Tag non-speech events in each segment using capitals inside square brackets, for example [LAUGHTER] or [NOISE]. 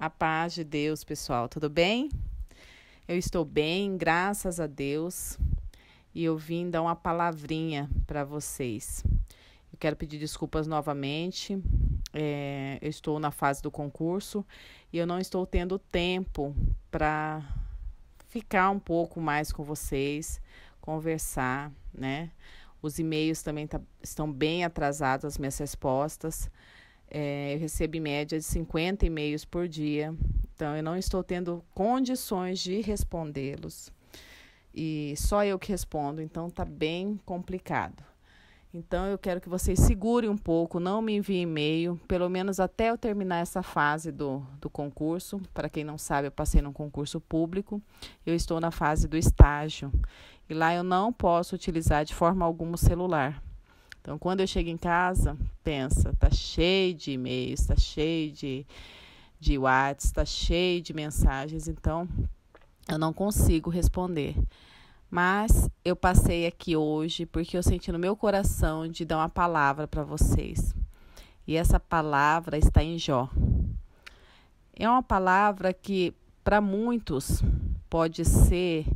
A paz de Deus, pessoal, tudo bem? Eu estou bem, graças a Deus. E eu vim dar uma palavrinha para vocês. Eu quero pedir desculpas novamente. É, eu estou na fase do concurso e eu não estou tendo tempo para ficar um pouco mais com vocês, conversar, né? Os e-mails também tá, estão bem atrasados, as minhas respostas. É, eu recebo em média de 50 e-mails por dia, então eu não estou tendo condições de respondê-los. E só eu que respondo, então tá bem complicado. Então eu quero que vocês segurem um pouco, não me enviem e-mail, pelo menos até eu terminar essa fase do, do concurso. Para quem não sabe, eu passei num concurso público, eu estou na fase do estágio. E lá eu não posso utilizar de forma alguma o celular. Então, quando eu chego em casa, pensa, tá cheio de e-mails, tá cheio de de WhatsApp, tá cheio de mensagens, então eu não consigo responder. Mas eu passei aqui hoje porque eu senti no meu coração de dar uma palavra para vocês. E essa palavra está em Jó. É uma palavra que para muitos pode ser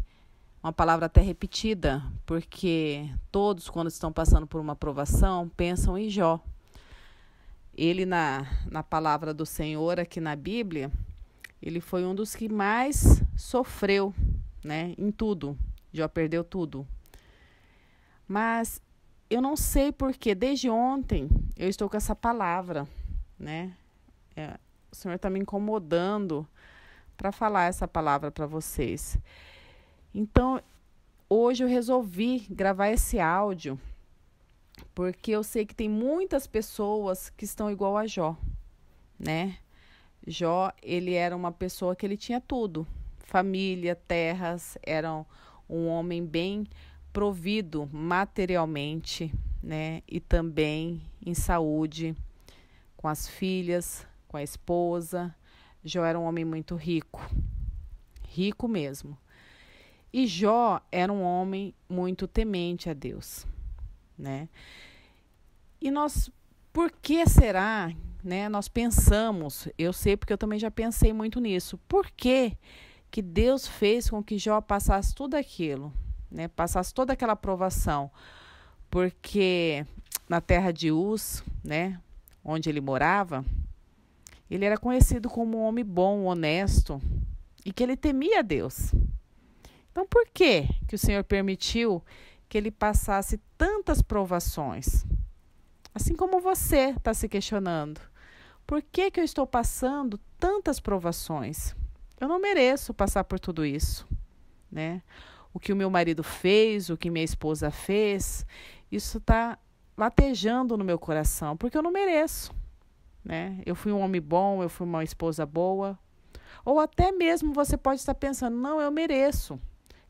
uma palavra até repetida, porque todos, quando estão passando por uma aprovação, pensam em Jó. Ele, na, na palavra do Senhor aqui na Bíblia, ele foi um dos que mais sofreu né, em tudo. Jó perdeu tudo. Mas eu não sei porquê, desde ontem, eu estou com essa palavra. Né? É, o Senhor está me incomodando para falar essa palavra para vocês. Então, hoje eu resolvi gravar esse áudio porque eu sei que tem muitas pessoas que estão igual a Jó, né? Jó, ele era uma pessoa que ele tinha tudo, família, terras, era um homem bem provido materialmente, né? E também em saúde, com as filhas, com a esposa. Jó era um homem muito rico, rico mesmo. E Jó era um homem muito temente a Deus, né? E nós, por que será, né? Nós pensamos, eu sei porque eu também já pensei muito nisso. Por que que Deus fez com que Jó passasse tudo aquilo, né? Passasse toda aquela provação? Porque na terra de Uz, né, onde ele morava, ele era conhecido como um homem bom, honesto, e que ele temia a Deus. Então, por que, que o Senhor permitiu que ele passasse tantas provações? Assim como você está se questionando. Por que, que eu estou passando tantas provações? Eu não mereço passar por tudo isso, né? O que o meu marido fez, o que minha esposa fez, isso está latejando no meu coração, porque eu não mereço. Né? Eu fui um homem bom, eu fui uma esposa boa. Ou até mesmo você pode estar pensando, não, eu mereço.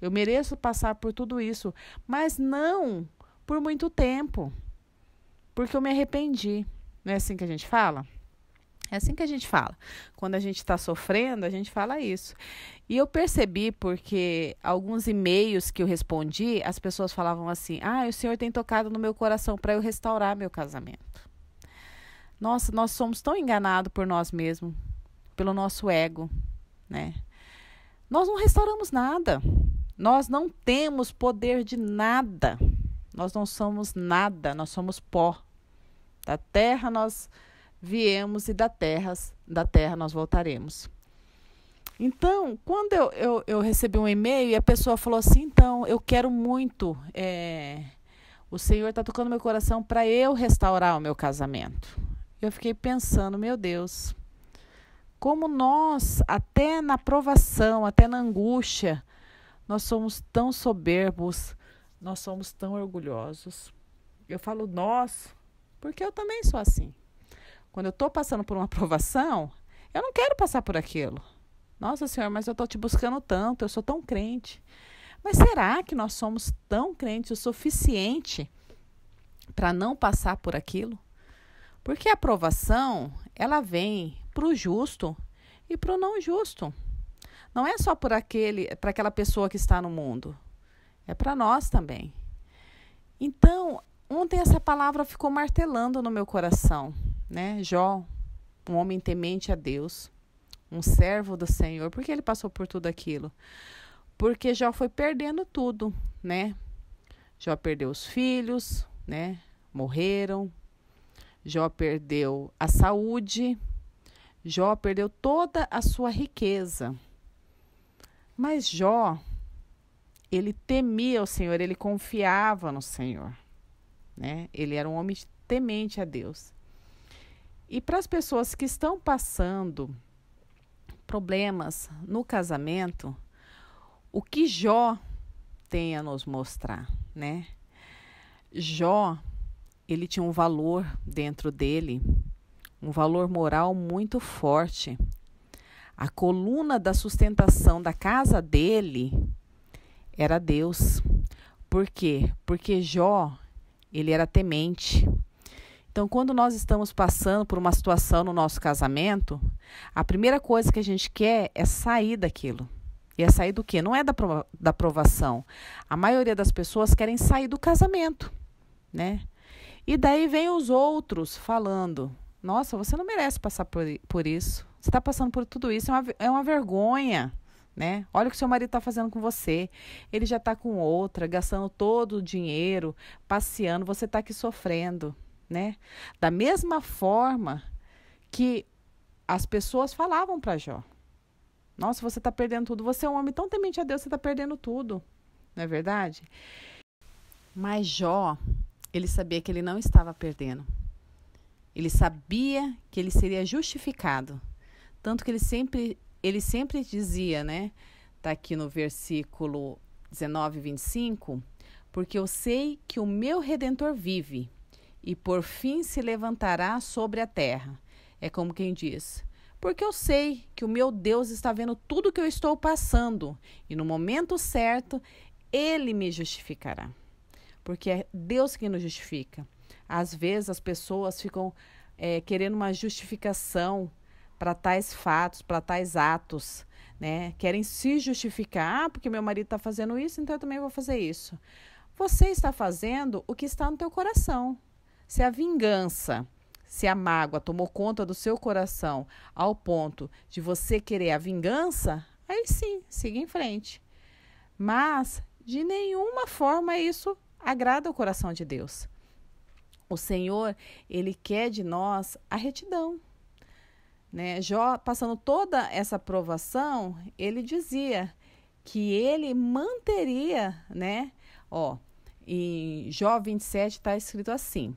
Eu mereço passar por tudo isso, mas não por muito tempo, porque eu me arrependi. Não é assim que a gente fala? É assim que a gente fala. Quando a gente está sofrendo, a gente fala isso. E eu percebi porque alguns e-mails que eu respondi, as pessoas falavam assim: Ah, o Senhor tem tocado no meu coração para eu restaurar meu casamento. Nossa, nós somos tão enganados por nós mesmos, pelo nosso ego, né? Nós não restauramos nada. Nós não temos poder de nada. Nós não somos nada, nós somos pó. Da terra nós viemos e da terra, da terra nós voltaremos. Então, quando eu, eu, eu recebi um e-mail e a pessoa falou assim: então, eu quero muito, é, o Senhor está tocando meu coração para eu restaurar o meu casamento. Eu fiquei pensando, meu Deus, como nós, até na provação, até na angústia, nós somos tão soberbos, nós somos tão orgulhosos. Eu falo nós, porque eu também sou assim. Quando eu estou passando por uma aprovação, eu não quero passar por aquilo. Nossa Senhora, mas eu estou te buscando tanto, eu sou tão crente. Mas será que nós somos tão crentes o suficiente para não passar por aquilo? Porque a aprovação, ela vem para o justo e para o não justo. Não é só por aquele, para aquela pessoa que está no mundo. É para nós também. Então, ontem essa palavra ficou martelando no meu coração, né? Jó, um homem temente a Deus, um servo do Senhor. Por que ele passou por tudo aquilo? Porque Jó foi perdendo tudo, né? Jó perdeu os filhos, né? Morreram. Jó perdeu a saúde. Jó perdeu toda a sua riqueza. Mas Jó, ele temia o Senhor, ele confiava no Senhor. Né? Ele era um homem temente a Deus. E para as pessoas que estão passando problemas no casamento, o que Jó tem a nos mostrar, né? Jó, ele tinha um valor dentro dele, um valor moral muito forte. A coluna da sustentação da casa dele era Deus. Por quê? Porque Jó, ele era temente. Então, quando nós estamos passando por uma situação no nosso casamento, a primeira coisa que a gente quer é sair daquilo. E é sair do quê? Não é da, da provação. A maioria das pessoas querem sair do casamento, né? E daí vem os outros falando: nossa, você não merece passar por, por isso. Você está passando por tudo isso, é uma, é uma vergonha. Né? Olha o que seu marido está fazendo com você. Ele já está com outra, gastando todo o dinheiro, passeando, você está aqui sofrendo, né? Da mesma forma que as pessoas falavam para Jó. Nossa, você está perdendo tudo. Você é um homem tão temente a Deus, você está perdendo tudo. Não é verdade? Mas Jó, ele sabia que ele não estava perdendo. Ele sabia que ele seria justificado tanto que ele sempre, ele sempre dizia, né? Está aqui no versículo 19, 25. Porque eu sei que o meu redentor vive e por fim se levantará sobre a terra. É como quem diz: Porque eu sei que o meu Deus está vendo tudo que eu estou passando e no momento certo ele me justificará. Porque é Deus quem nos justifica. Às vezes as pessoas ficam é, querendo uma justificação para tais fatos, para tais atos, né? Querem se justificar, ah, porque meu marido está fazendo isso, então eu também vou fazer isso. Você está fazendo o que está no teu coração. Se a vingança, se a mágoa tomou conta do seu coração ao ponto de você querer a vingança, aí sim, siga em frente. Mas de nenhuma forma isso agrada o coração de Deus. O Senhor, ele quer de nós a retidão. Né? Jó, passando toda essa provação, ele dizia que ele manteria, né? Ó, em Jó 27 está escrito assim: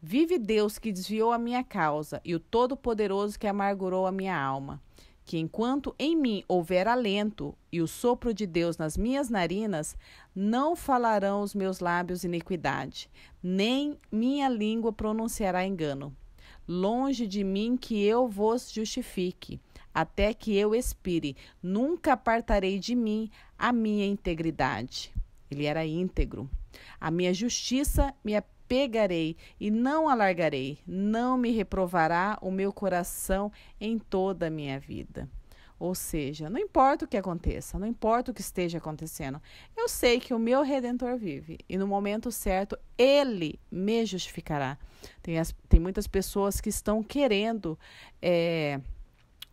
Vive Deus que desviou a minha causa e o Todo-Poderoso que amargurou a minha alma. Que enquanto em mim houver alento e o sopro de Deus nas minhas narinas, não falarão os meus lábios iniquidade, nem minha língua pronunciará engano Longe de mim que eu vos justifique, até que eu expire. Nunca apartarei de mim a minha integridade. Ele era íntegro. A minha justiça me apegarei e não alargarei, não me reprovará o meu coração em toda a minha vida. Ou seja, não importa o que aconteça, não importa o que esteja acontecendo, eu sei que o meu redentor vive e no momento certo ele me justificará. Tem, as, tem muitas pessoas que estão querendo. É,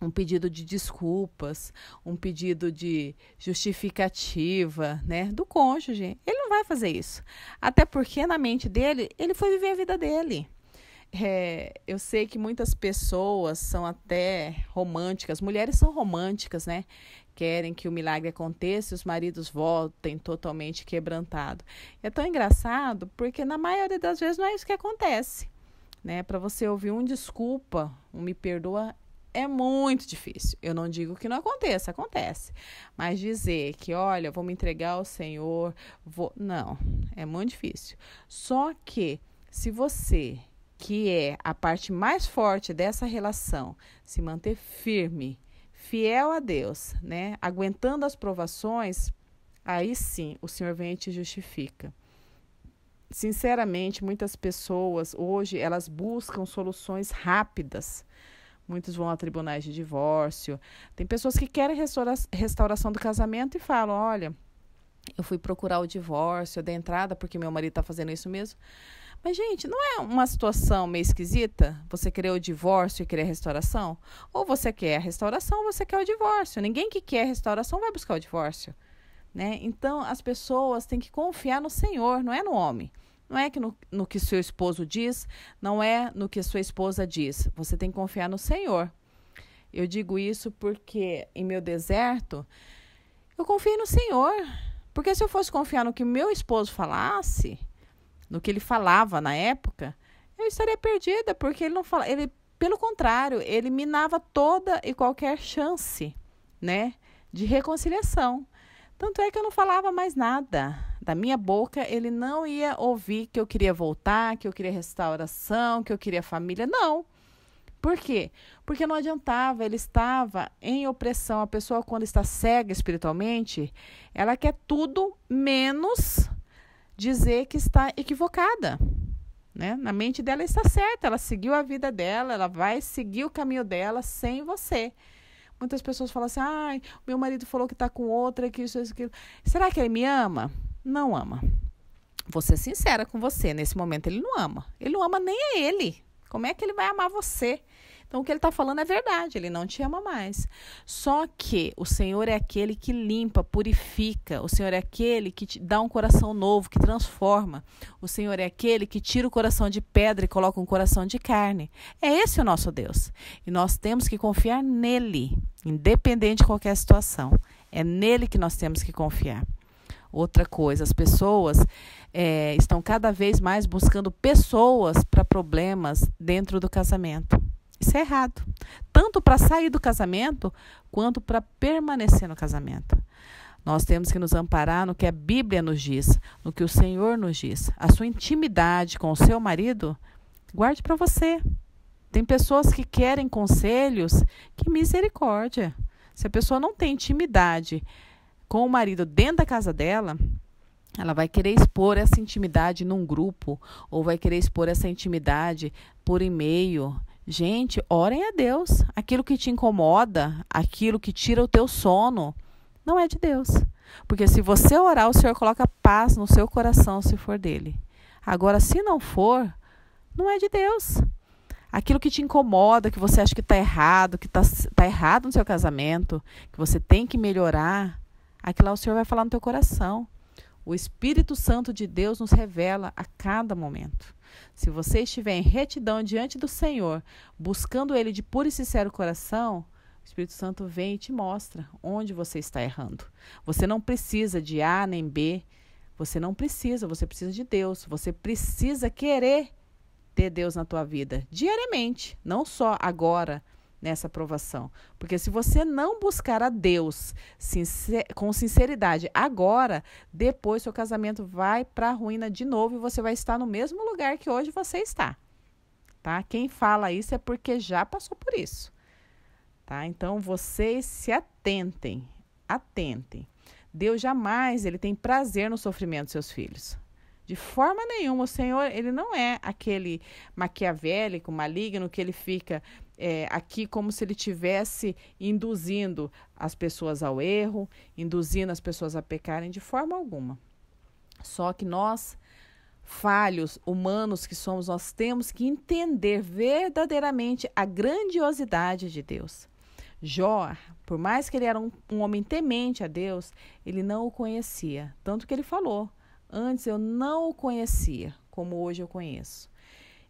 um pedido de desculpas, um pedido de justificativa, né, do cônjuge. Ele não vai fazer isso. Até porque na mente dele, ele foi viver a vida dele. É, eu sei que muitas pessoas são até românticas, mulheres são românticas, né? Querem que o milagre aconteça e os maridos voltem totalmente quebrantados. É tão engraçado porque, na maioria das vezes, não é isso que acontece. Né? Para você ouvir um desculpa, um me perdoa, é muito difícil. Eu não digo que não aconteça, acontece. Mas dizer que, olha, vou me entregar ao Senhor, vou. Não, é muito difícil. Só que, se você que é a parte mais forte dessa relação, se manter firme, fiel a Deus, né? Aguentando as provações, aí sim o Senhor vem e te justifica. Sinceramente, muitas pessoas hoje elas buscam soluções rápidas. Muitos vão a tribunais de divórcio. Tem pessoas que querem restaura restauração do casamento e falam: olha, eu fui procurar o divórcio, eu entrada porque meu marido está fazendo isso mesmo. Mas, gente, não é uma situação meio esquisita? Você querer o divórcio e querer a restauração? Ou você quer a restauração ou você quer o divórcio? Ninguém que quer a restauração vai buscar o divórcio. Né? Então, as pessoas têm que confiar no Senhor, não é no homem. Não é que no, no que seu esposo diz, não é no que sua esposa diz. Você tem que confiar no Senhor. Eu digo isso porque em meu deserto, eu confiei no Senhor. Porque se eu fosse confiar no que meu esposo falasse, no que ele falava na época, eu estaria perdida, porque ele não fala, ele pelo contrário, ele minava toda e qualquer chance, né, de reconciliação. Tanto é que eu não falava mais nada. Da minha boca, ele não ia ouvir que eu queria voltar, que eu queria restauração, que eu queria família. Não. Por quê? Porque não adiantava, ele estava em opressão. A pessoa, quando está cega espiritualmente, ela quer tudo menos dizer que está equivocada. Né? Na mente dela está certa, ela seguiu a vida dela, ela vai seguir o caminho dela sem você. Muitas pessoas falam assim: ai, ah, meu marido falou que está com outra, que isso, isso, aquilo. Será que ele me ama? Não ama. Vou ser sincera com você: nesse momento ele não ama. Ele não ama nem a ele. Como é que ele vai amar você? Então, o que ele está falando é verdade, ele não te ama mais. Só que o Senhor é aquele que limpa, purifica. O Senhor é aquele que te dá um coração novo, que transforma. O Senhor é aquele que tira o coração de pedra e coloca um coração de carne. É esse o nosso Deus. E nós temos que confiar nele, independente de qualquer situação. É nele que nós temos que confiar. Outra coisa, as pessoas é, estão cada vez mais buscando pessoas para problemas dentro do casamento. Isso é errado, tanto para sair do casamento quanto para permanecer no casamento. Nós temos que nos amparar no que a Bíblia nos diz, no que o Senhor nos diz. A sua intimidade com o seu marido, guarde para você. Tem pessoas que querem conselhos, que misericórdia. Se a pessoa não tem intimidade com o marido dentro da casa dela, ela vai querer expor essa intimidade num grupo, ou vai querer expor essa intimidade por e-mail. Gente, orem a Deus. Aquilo que te incomoda, aquilo que tira o teu sono, não é de Deus. Porque se você orar, o Senhor coloca paz no seu coração, se for dele. Agora, se não for, não é de Deus. Aquilo que te incomoda, que você acha que está errado, que está tá errado no seu casamento, que você tem que melhorar, aquilo lá o Senhor vai falar no teu coração. O Espírito Santo de Deus nos revela a cada momento. Se você estiver em retidão diante do Senhor, buscando Ele de puro e sincero coração, o Espírito Santo vem e te mostra onde você está errando. Você não precisa de A nem B. Você não precisa, você precisa de Deus. Você precisa querer ter Deus na tua vida diariamente, não só agora, nessa aprovação. Porque se você não buscar a Deus sincer com sinceridade agora, depois seu casamento vai para a ruína de novo e você vai estar no mesmo lugar que hoje você está. Tá? Quem fala isso é porque já passou por isso. Tá? Então vocês se atentem, atentem. Deus jamais ele tem prazer no sofrimento dos seus filhos. De forma nenhuma, o Senhor, ele não é aquele maquiavélico, maligno que ele fica é, aqui como se ele tivesse induzindo as pessoas ao erro, induzindo as pessoas a pecarem de forma alguma. Só que nós, falhos humanos que somos, nós temos que entender verdadeiramente a grandiosidade de Deus. Jó, por mais que ele era um, um homem temente a Deus, ele não o conhecia. Tanto que ele falou: Antes eu não o conhecia, como hoje eu conheço.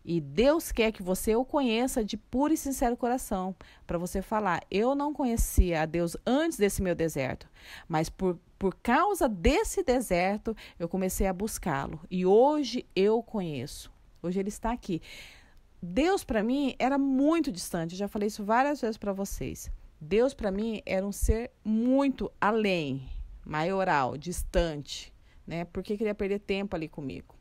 E Deus quer que você o conheça de puro e sincero coração, para você falar: eu não conhecia a Deus antes desse meu deserto, mas por, por causa desse deserto eu comecei a buscá-lo e hoje eu conheço. Hoje ele está aqui. Deus para mim era muito distante, eu já falei isso várias vezes para vocês. Deus para mim era um ser muito além, maioral, distante, né? Porque queria perder tempo ali comigo.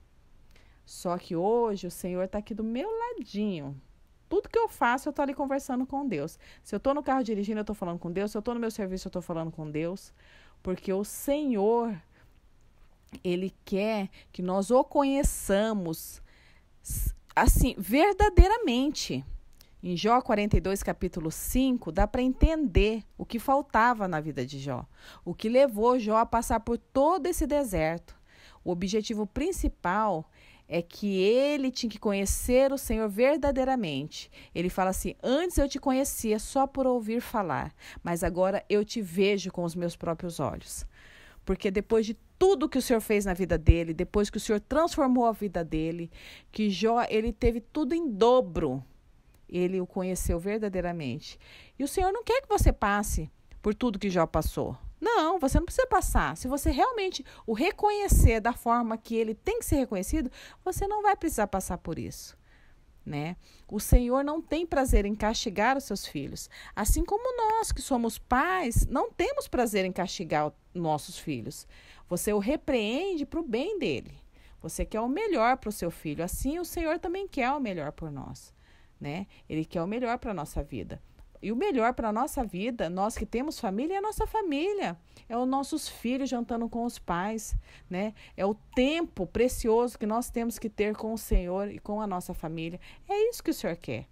Só que hoje o Senhor está aqui do meu ladinho. Tudo que eu faço, eu estou ali conversando com Deus. Se eu estou no carro dirigindo, eu estou falando com Deus. Se eu estou no meu serviço, eu estou falando com Deus. Porque o Senhor, Ele quer que nós o conheçamos, assim, verdadeiramente. Em Jó 42, capítulo 5, dá para entender o que faltava na vida de Jó, o que levou Jó a passar por todo esse deserto. O objetivo principal é que ele tinha que conhecer o Senhor verdadeiramente. Ele fala assim: Antes eu te conhecia só por ouvir falar, mas agora eu te vejo com os meus próprios olhos. Porque depois de tudo que o Senhor fez na vida dele, depois que o Senhor transformou a vida dele, que Jó, ele teve tudo em dobro. Ele o conheceu verdadeiramente. E o Senhor não quer que você passe por tudo que Jó passou. Não, você não precisa passar. Se você realmente o reconhecer da forma que ele tem que ser reconhecido, você não vai precisar passar por isso. Né? O Senhor não tem prazer em castigar os seus filhos. Assim como nós que somos pais, não temos prazer em castigar nossos filhos. Você o repreende para o bem dele. Você quer o melhor para o seu filho. Assim, o Senhor também quer o melhor por nós. Né? Ele quer o melhor para a nossa vida. E o melhor para a nossa vida, nós que temos família, é a nossa família. É os nossos filhos jantando com os pais, né? É o tempo precioso que nós temos que ter com o Senhor e com a nossa família. É isso que o Senhor quer.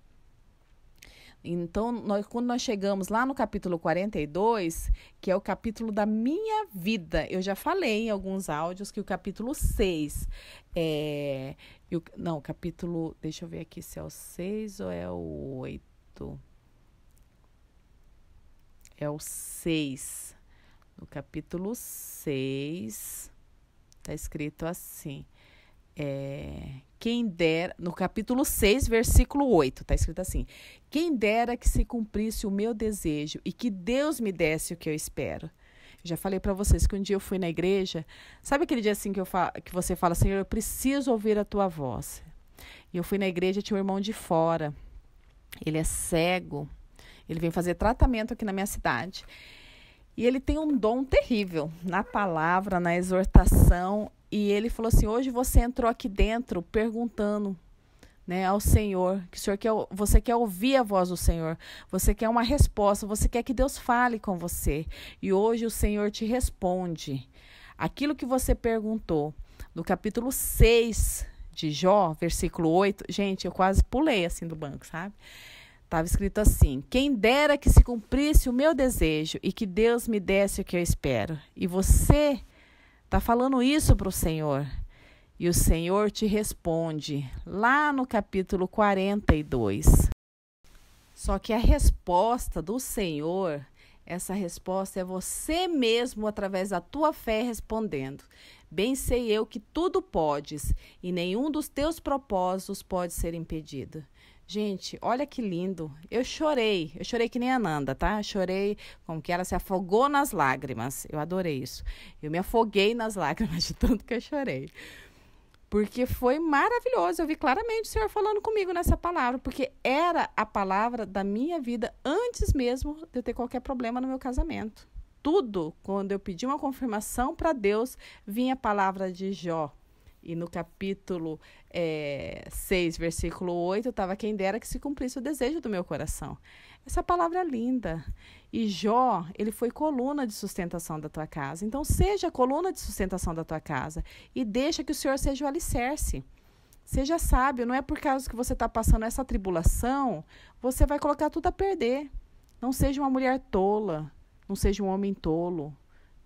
Então, nós, quando nós chegamos lá no capítulo 42, que é o capítulo da minha vida, eu já falei em alguns áudios que o capítulo 6 é. Eu, não, capítulo. Deixa eu ver aqui se é o 6 ou é o 8 é o 6. No capítulo 6, está escrito assim. É, quem dera, no capítulo 6, versículo 8, está escrito assim: Quem dera que se cumprisse o meu desejo e que Deus me desse o que eu espero. já falei para vocês que um dia eu fui na igreja, sabe aquele dia assim que, eu fa que você fala, Senhor, eu preciso ouvir a tua voz. E eu fui na igreja, tinha um irmão de fora, ele é cego, ele vem fazer tratamento aqui na minha cidade. E ele tem um dom terrível na palavra, na exortação. E ele falou assim: hoje você entrou aqui dentro perguntando né, ao Senhor, que o Senhor quer, você quer ouvir a voz do Senhor, você quer uma resposta, você quer que Deus fale com você. E hoje o Senhor te responde. Aquilo que você perguntou no capítulo 6 de Jó, versículo 8, gente, eu quase pulei assim do banco, sabe? Estava escrito assim: Quem dera que se cumprisse o meu desejo e que Deus me desse o que eu espero. E você está falando isso para o Senhor. E o Senhor te responde, lá no capítulo 42. Só que a resposta do Senhor, essa resposta é você mesmo, através da tua fé, respondendo. Bem sei eu que tudo podes, e nenhum dos teus propósitos pode ser impedido. Gente, olha que lindo. Eu chorei. Eu chorei que nem a Nanda, tá? Eu chorei como que ela se afogou nas lágrimas. Eu adorei isso. Eu me afoguei nas [LAUGHS] lágrimas de tanto que eu chorei. Porque foi maravilhoso. Eu vi claramente o Senhor falando comigo nessa palavra, porque era a palavra da minha vida antes mesmo de eu ter qualquer problema no meu casamento. Tudo, quando eu pedi uma confirmação para Deus, vinha a palavra de Jó e no capítulo é, 6, versículo 8, estava quem dera que se cumprisse o desejo do meu coração. Essa palavra é linda. E Jó, ele foi coluna de sustentação da tua casa. Então, seja coluna de sustentação da tua casa e deixa que o Senhor seja o alicerce. Seja sábio, não é por causa que você está passando essa tribulação, você vai colocar tudo a perder. Não seja uma mulher tola, não seja um homem tolo,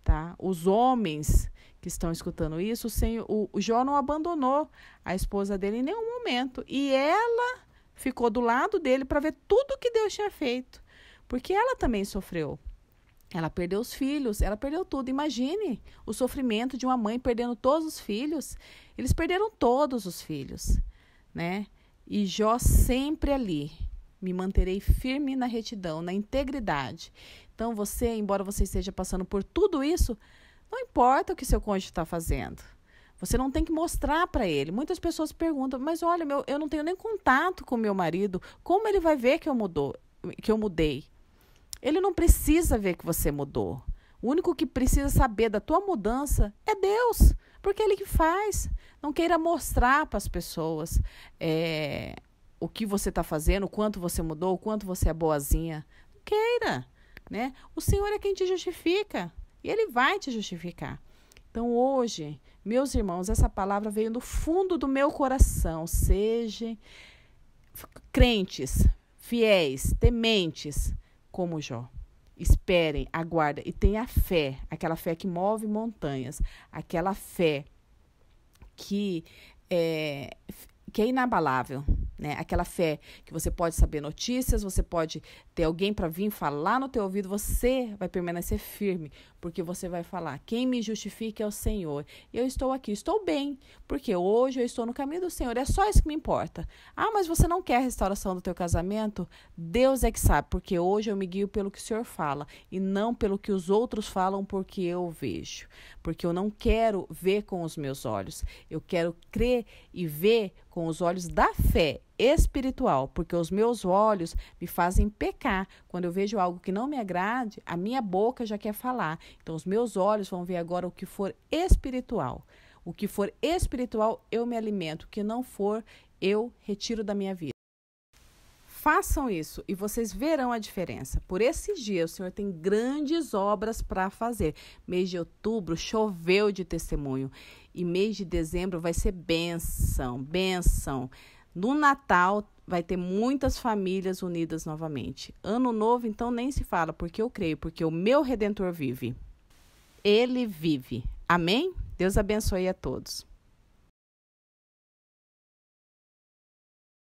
tá? Os homens que estão escutando isso, sem o, o Jó não abandonou a esposa dele em nenhum momento e ela ficou do lado dele para ver tudo que Deus tinha feito, porque ela também sofreu. Ela perdeu os filhos, ela perdeu tudo. Imagine o sofrimento de uma mãe perdendo todos os filhos. Eles perderam todos os filhos, né? E Jó sempre ali. Me manterei firme na retidão, na integridade. Então você, embora você esteja passando por tudo isso, não importa o que seu cônjuge está fazendo. Você não tem que mostrar para ele. Muitas pessoas perguntam, mas olha, meu, eu não tenho nem contato com meu marido. Como ele vai ver que eu mudou, que eu mudei? Ele não precisa ver que você mudou. O único que precisa saber da tua mudança é Deus, porque é Ele que faz. Não queira mostrar para as pessoas é, o que você está fazendo, o quanto você mudou, o quanto você é boazinha. Não queira né? O Senhor é quem te justifica e Ele vai te justificar. Então hoje, meus irmãos, essa palavra veio do fundo do meu coração. Sejam crentes, fiéis, tementes, como Jó. Esperem, aguardem e tenha fé, aquela fé que move montanhas, aquela fé que é, que é inabalável. Né? Aquela fé que você pode saber notícias, você pode ter alguém para vir falar no teu ouvido, você vai permanecer firme, porque você vai falar: quem me justifica é o Senhor. Eu estou aqui, estou bem, porque hoje eu estou no caminho do Senhor. É só isso que me importa. Ah, mas você não quer a restauração do teu casamento? Deus é que sabe, porque hoje eu me guio pelo que o Senhor fala e não pelo que os outros falam, porque eu vejo, porque eu não quero ver com os meus olhos. Eu quero crer e ver com os olhos da fé espiritual, porque os meus olhos me fazem pecar. Quando eu vejo algo que não me agrade, a minha boca já quer falar. Então, os meus olhos vão ver agora o que for espiritual. O que for espiritual, eu me alimento. O que não for, eu retiro da minha vida. Façam isso e vocês verão a diferença. Por esse dia, o Senhor tem grandes obras para fazer. Mês de outubro choveu de testemunho e mês de dezembro vai ser benção, benção. No Natal vai ter muitas famílias unidas novamente. Ano novo, então, nem se fala, porque eu creio, porque o meu Redentor vive. Ele vive. Amém? Deus abençoe a todos.